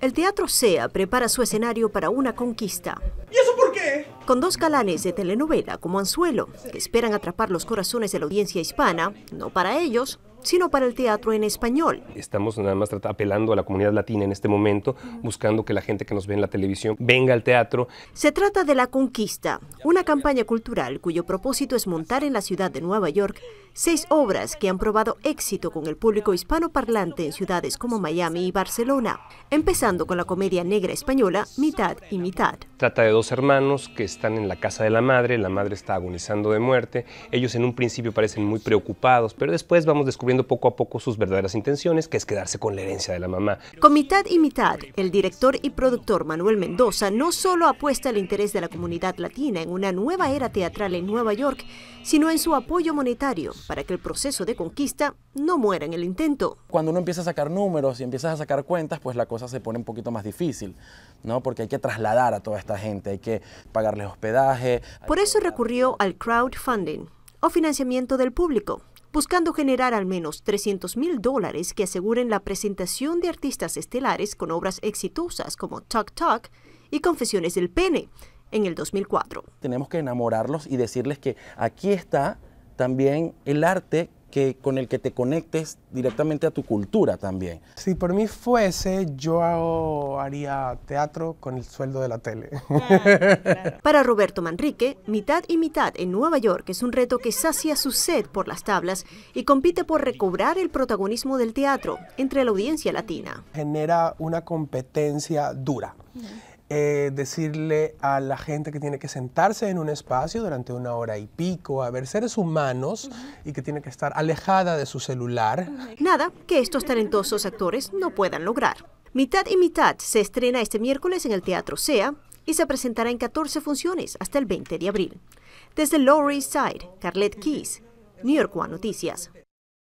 El Teatro SEA prepara su escenario para una conquista. ¿Y eso por qué? Con dos galanes de telenovela como anzuelo, que esperan atrapar los corazones de la audiencia hispana, no para ellos, sino para el teatro en español. Estamos nada más apelando a la comunidad latina en este momento, buscando que la gente que nos ve en la televisión venga al teatro. Se trata de La Conquista, una campaña cultural cuyo propósito es montar en la ciudad de Nueva York seis obras que han probado éxito con el público hispanoparlante en ciudades como Miami y Barcelona, empezando con la comedia negra española Mitad y Mitad. Trata de dos hermanos que están en la casa de la madre, la madre está agonizando de muerte, ellos en un principio parecen muy preocupados, pero después vamos descubriendo poco a poco sus verdaderas intenciones, que es quedarse con la herencia de la mamá. Con mitad y mitad, el director y productor Manuel Mendoza no solo apuesta el interés de la comunidad latina en una nueva era teatral en Nueva York, sino en su apoyo monetario para que el proceso de conquista no muera en el intento. Cuando uno empieza a sacar números y empiezas a sacar cuentas, pues la cosa se pone un poquito más difícil, ¿no? Porque hay que trasladar a toda esta gente, hay que pagarles hospedaje. Por eso recurrió al crowdfunding o financiamiento del público, buscando generar al menos 300 mil dólares que aseguren la presentación de artistas estelares con obras exitosas como Talk Talk y Confesiones del Pene en el 2004. Tenemos que enamorarlos y decirles que aquí está también el arte que, con el que te conectes directamente a tu cultura también. Si por mí fuese, yo haría teatro con el sueldo de la tele. Para Roberto Manrique, mitad y mitad en Nueva York es un reto que sacia su sed por las tablas y compite por recobrar el protagonismo del teatro entre la audiencia latina. Genera una competencia dura. Eh, decirle a la gente que tiene que sentarse en un espacio durante una hora y pico, a ver seres humanos y que tiene que estar alejada de su celular. Nada que estos talentosos actores no puedan lograr. Mitad y mitad se estrena este miércoles en el Teatro SEA y se presentará en 14 funciones hasta el 20 de abril. Desde Lower East Side, Carlette Keys, New York One Noticias.